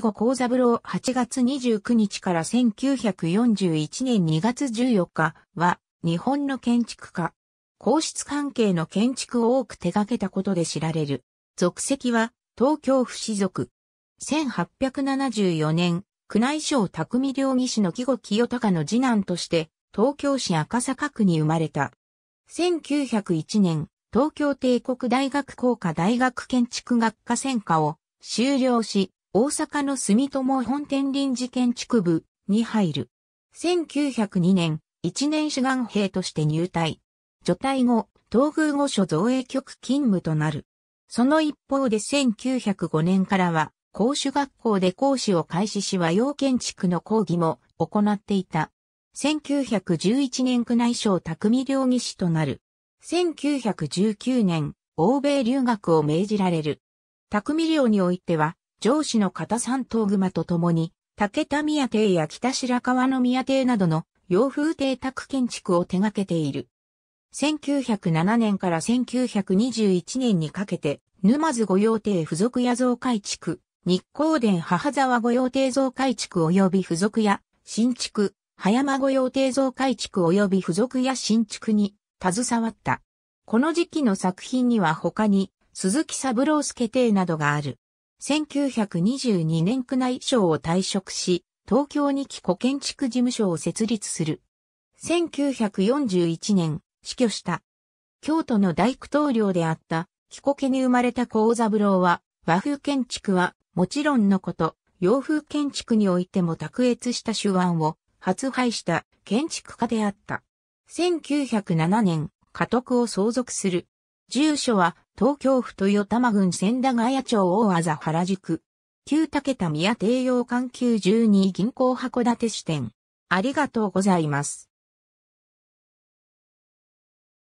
木後幸三郎8月29日から1941年2月14日は日本の建築家。皇室関係の建築を多く手掛けたことで知られる。属籍は東京府士族。1874年、宮内省匠両義士の木後清隆の次男として東京市赤坂区に生まれた。1901年、東京帝国大学工科大学建築学科専科を修了し、大阪の住友本天臨時建築部に入る。1902年、一年志願兵として入隊。除隊後、東宮御所造営局勤務となる。その一方で1905年からは、公主学校で講師を開始し和洋建築の講義も行っていた。1911年区内省匠両義士となる。1919年、欧米留学を命じられる。匠寮においては、上司の片三頭熊と共に、竹田宮邸や北白川の宮邸などの洋風邸宅建築を手掛けている。1907年から1921年にかけて、沼津御用邸付属屋造改築、日光殿母沢御用邸造改築及び付属屋、新築、葉山御用邸造改築及び付属屋新築に携わった。この時期の作品には他に、鈴木三郎助邸などがある。1922年区内省を退職し、東京に帰国建築事務所を設立する。1941年、死去した。京都の大工棟梁であった、帰国家に生まれた幸三郎は、和風建築は、もちろんのこと、洋風建築においても卓越した手腕を発配した建築家であった。1907年、家督を相続する。住所は東京府豊玉郡千駄ヶ谷町大和原宿。旧竹田宮帝洋館急12銀行函館支店。ありがとうございます。